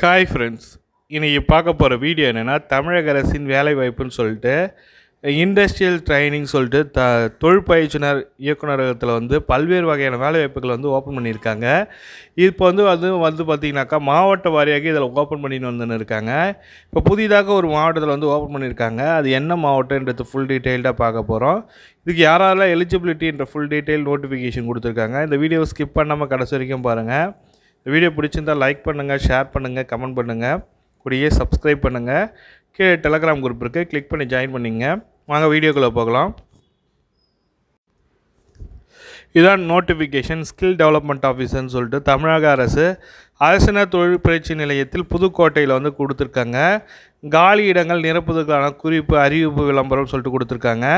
hi friends இன்றைக்கி பார்க்க போகிற வீடியோ என்னென்னா தமிழக அரசின் வேலைவாய்ப்புன்னு சொல்லிட்டு இண்டஸ்ட்ரியல் ட்ரைனிங் சொல்லிட்டு த பயிற்சினர் இயக்குநரகத்தில் வந்து பல்வேறு வகையான வேலைவாய்ப்புகள் வந்து ஓப்பன் பண்ணியிருக்காங்க இப்போ வந்து அது வந்து பார்த்திங்கனாக்கா மாவட்ட வாரியாக இதில் ஓப்பன் பண்ணின்னு வந்துன்னு இருக்காங்க இப்போ புதிதாக ஒரு மாவட்டத்தில் வந்து ஓப்பன் பண்ணியிருக்காங்க அது என்ன மாவட்டன்றது ஃபுல் டீட்டெயில்டாக பார்க்க போகிறோம் இதுக்கு யாரெல்லாம் எலிஜிபிலிட்டின்ற ஃபுல் டீட்டெயில் நோட்டிஃபிகேஷன் கொடுத்துருக்காங்க இந்த வீடியோ ஸ்கிப் பண்ணாமல் கடைசி வரைக்கும் பாருங்கள் வீடியோ பிடிச்சிருந்தால் லைக் பண்ணுங்கள் ஷேர் பண்ணுங்கள் கமெண்ட் பண்ணுங்கள் கூடியே சப்ஸ்கிரைப் பண்ணுங்கள் கீழே டெலகிராம் குரூப் இருக்குது கிளிக் பண்ணி ஜாயின் பண்ணிங்க வாங்க வீடியோக்குள்ளே போகலாம் இதான் நோட்டிஃபிகேஷன் ஸ்கில் டெவலப்மெண்ட் ஆஃபீஸர்னு சொல்லிட்டு தமிழக அரசு அரசின தொழில் பயிற்சி நிலையத்தில் புதுக்கோட்டையில் வந்து கொடுத்துருக்காங்க காலி இடங்கள் நிரப்புவதற்கான குறிப்பு அறிவிப்பு விளம்பரம் சொல்லிட்டு கொடுத்துருக்காங்க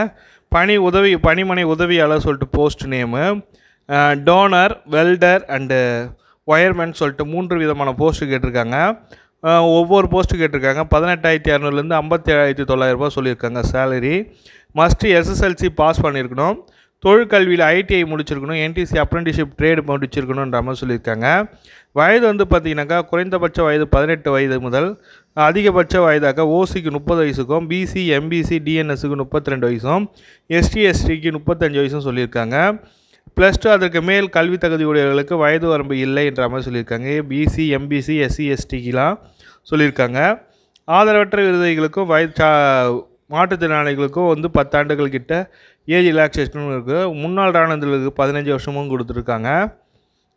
பணி உதவி பணிமனை உதவியாளர் சொல்லிட்டு post name turner welder and wireman சொல்லிட்டு மூன்று விதமான போஸ்ட்டு கேட்டிருக்காங்க ஒவ்வொரு போஸ்ட்டு கேட்டிருக்காங்க பதினெட்டாயிரத்தி இரநூறுலேருந்து ஐம்பத்தி ஏழாயிரத்தி தொள்ளாயிரரூபா சொல்லியிருக்காங்க சேலரி மஸ்ட்டு எஸ்எஸ்எல்சி பாஸ் பண்ணியிருக்கணும் தொழிற்கல்வியில் ஐடிஐ முடிச்சிருக்கணும் என்டிசி அப்ரெண்டிஷிப் ட்ரேடு முடிச்சிருக்கணுன்ற மாதிரி சொல்லியிருக்காங்க வயது வந்து பார்த்திங்கனாக்கா குறைந்தபட்ச வயது பதினெட்டு வயது முதல் அதிகபட்ச வயதாக ஓசிக்கு முப்பது வயசுக்கும் பிசி எம்பிசி டிஎன்எஸுக்கு முப்பத்தி ரெண்டு வயசும் எஸ்டி எஸ்டிக்கு முப்பத்தஞ்சு வயசும் சொல்லியிருக்காங்க ப்ளஸ் டூ அதற்கு மேல் கல்வி தகுதியுடையவர்களுக்கு வயது வரம்பு இல்லை என்ற மாதிரி சொல்லியிருக்காங்க பிசி எம்பிசி எஸ்சி எஸ்டிக்கெலாம் சொல்லியிருக்காங்க ஆதரவற்ற விருதைகளுக்கும் வயது சா மாற்றுத்திறனாளிகளுக்கும் வந்து பத்தாண்டுகள் கிட்ட ஏஜ் ரிலாக்ஸேஷனும் இருக்குது முன்னாள் ராணுவத்திற்கு பதினஞ்சு வருஷமும் கொடுத்துருக்காங்க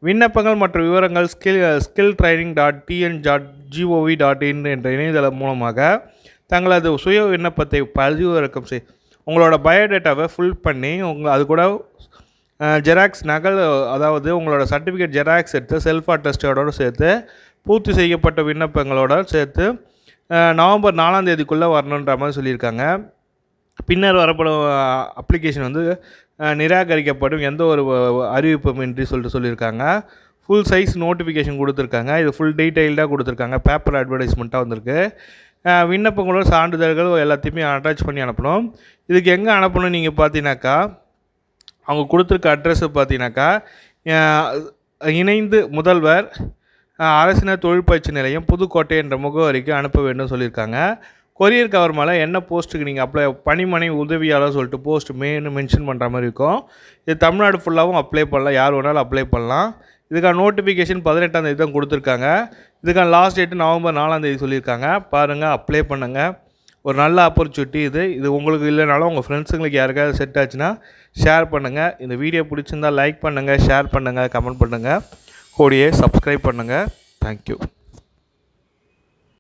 விண்ணப்பங்கள் மற்றும் விவரங்கள் skill skill training dot TN dot GOV dot in என்ற இணையதளம் மூலமாக தங்களது சுய விண்ணப்பத்தை பதிவிறக்கம் செய் உங்களோட பயோடேட்டாவை ஃபுல் பண்ணி உங்கள் அது கூட ஜெராக்ஸ் நகல் அதாவது உங்களோட சர்டிஃபிகேட் ஜெராக்ஸ் எடுத்து செல்ஃப் அட்டஸ்டோடு சேர்த்து பூர்த்தி செய்யப்பட்ட விண்ணப்பங்களோட சேர்த்து நவம்பர் நாலாம் தேதிக்குள்ளே வரணுன்ற மாதிரி சொல்லியிருக்காங்க பின்னர் வரப்படும் அப்ளிகேஷன் வந்து நிராகரிக்கப்படும் எந்த ஒரு அறிவிப்பும் இன்றி சொல்லிட்டு சொல்லியிருக்காங்க ஃபுல் சைஸ் நோட்டிஃபிகேஷன் கொடுத்துருக்காங்க இது ஃபுல் டீட்டெயில்டாக கொடுத்துருக்காங்க பேப்பர் அட்வர்டைஸ்மெண்ட்டாக வந்திருக்கு விண்ணப்பங்களோட சான்றிதழ்கள் எல்லாத்தையுமே அட்டாச் பண்ணி அனுப்பணும் இதுக்கு எங்கே அனுப்பணும் நீங்கள் பார்த்தீங்கன்னாக்கா அவங்க கொடுத்துருக்க அட்ரஸை பார்த்தீங்கன்னாக்கா இணைந்து முதல்வர் அரசினர் தொழிற்பயிற்சி நிலையம் புதுக்கோட்டை என்ற முகவரிக்கு அனுப்ப வேண்டும் சொல்லியிருக்காங்க கொரியர் கவர் மேலே என்ன போஸ்ட்டுக்கு நீங்கள் அப்ளை பணிமனை உதவியாளர் சொல்லிட்டு போஸ்ட் மெயின் மென்ஷன் பண்ணுற மாதிரி இருக்கும் இது தமிழ்நாடு ஃபுல்லாகவும் அப்ளை பண்ணலாம் யார் வேணாலும் அப்ளை பண்ணலாம் இதுக்கான நோட்டிஃபிகேஷன் பதினெட்டாம் தேதி தான் கொடுத்துருக்காங்க இதுக்கான லாஸ்ட் டேட்டு நவம்பர் நாலாம் தேதி சொல்லியிருக்காங்க பாருங்கள் அப்ளை பண்ணுங்கள் ஒரு நல்ல ஆப்பர்ச்சுனிட்டி இது இது உங்களுக்கு இல்லைனாலும் உங்கள் ஃப்ரெண்ட்ஸுங்களுக்கு யாருக்காவது செட் ஆச்சுன்னா ஷேர் பண்ணுங்கள் இந்த வீடியோ பிடிச்சிருந்தால் லைக் பண்ணுங்கள் ஷேர் பண்ணுங்கள் கமெண்ட் பண்ணுங்கள் கோடியை சப்ஸ்கிரைப் பண்ணுங்கள் தேங்க்யூ